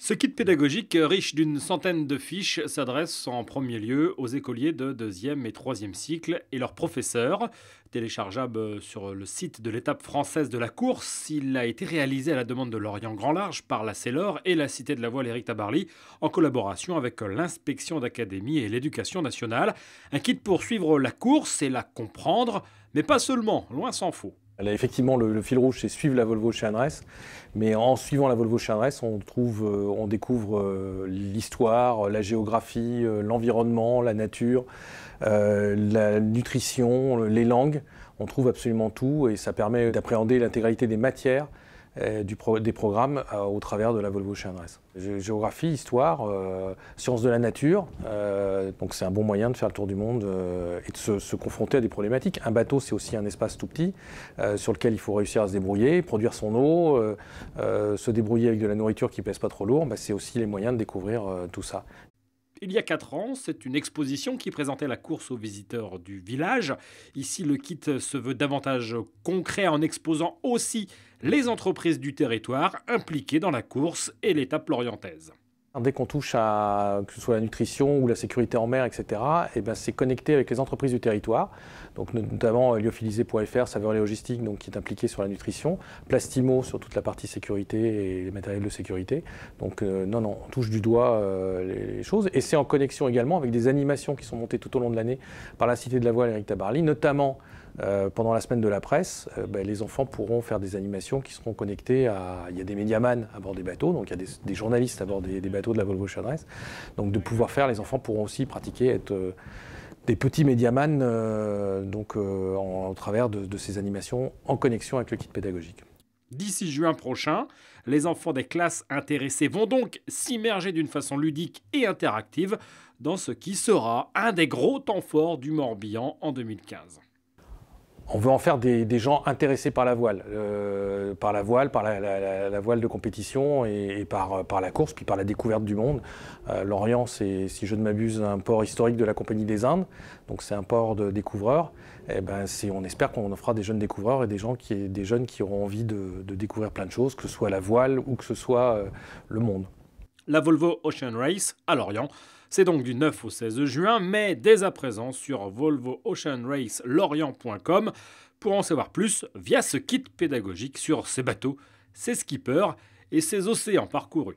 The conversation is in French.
Ce kit pédagogique, euh, riche d'une centaine de fiches, s'adresse en premier lieu aux écoliers de deuxième et troisième cycle et leurs professeurs. Téléchargeable euh, sur le site de l'étape française de la course, il a été réalisé à la demande de l'Orient Grand Large par la CELOR et la Cité de la Voile Éric Tabarly en collaboration avec euh, l'inspection d'académie et l'éducation nationale. Un kit pour suivre la course et la comprendre, mais pas seulement, loin s'en faut effectivement, le, fil rouge, c'est suivre la Volvo chez Mais en suivant la Volvo chez on, trouve, euh, on découvre euh, l'histoire, la géographie, euh, l'environnement, la nature, la nutrition, les langues. On trouve absolument tout et ça permet d'appréhender l'intégralité des matières euh, des programmes euh, au travers de la Volvo chez Géographie, histoire, euh, sciences de la nature, donc c'est un bon moyen de faire le tour du monde et de se, confronter à des problématiques. Un bateau, c'est aussi un espace tout petit sur lequel il faut réussir à se débrouiller, produire son eau, se débrouiller avec de la nourriture qui ne pèse pas trop lourd, bah, c'est aussi les moyens de découvrir tout ça. Il y a quatre ans, c'est une exposition qui présentait la course aux visiteurs du village. Ici, le kit se veut davantage concret en exposant aussi les entreprises du territoire impliquées dans la course et l'étape lorientaise. Dès qu'on touche à que ce soit la nutrition ou la sécurité en mer, etc., et eh ben c'est connecté avec les entreprises du territoire, donc notamment euh, lyophilisé.fr, Saveur et Logistique, donc, qui est impliqué sur la nutrition, Plastimo sur toute la partie sécurité et les matériels de sécurité. Donc euh, non, non, on touche du doigt euh, les, choses. Et c'est en connexion également avec des animations qui sont montées tout au long de l'année par la Cité de la Voile et Eric Tabarly, notamment euh, pendant la semaine de la presse, euh, bah, les enfants pourront faire des animations qui seront connectées à. Il y a des médiamans à bord des bateaux, donc il y a des, journalistes à bord des, bateaux de la Volvo Chadresse. Donc de pouvoir faire, les enfants pourront aussi pratiquer être euh, des petits médiamans en, au travers de, de ces animations en connexion avec le kit pédagogique. D'ici juin prochain, les enfants des classes intéressées vont donc s'immerger d'une façon ludique et interactive dans ce qui sera un des gros temps forts du Morbihan en 2015 on veut en faire des, gens intéressés par la voile, euh, par la voile, par la, voile de compétition et, par, la course, puis par la découverte du monde. Euh, L'Orient, c'est, si je ne m'abuse, un port historique de la Compagnie des Indes, donc c'est un port de découvreurs. Et eh ben, on espère qu'on en fera des jeunes découvreurs et des, jeunes qui auront envie de, découvrir plein de choses, que ce soit la voile ou que ce soit euh, le monde. La Volvo Ocean Race à Lorient. C'est donc du 9 au 16 juin, mais dès à présent sur volvooceanracelorient.com pour en savoir plus via ce kit pédagogique sur ces bateaux, ces skippers et ces océans parcourus.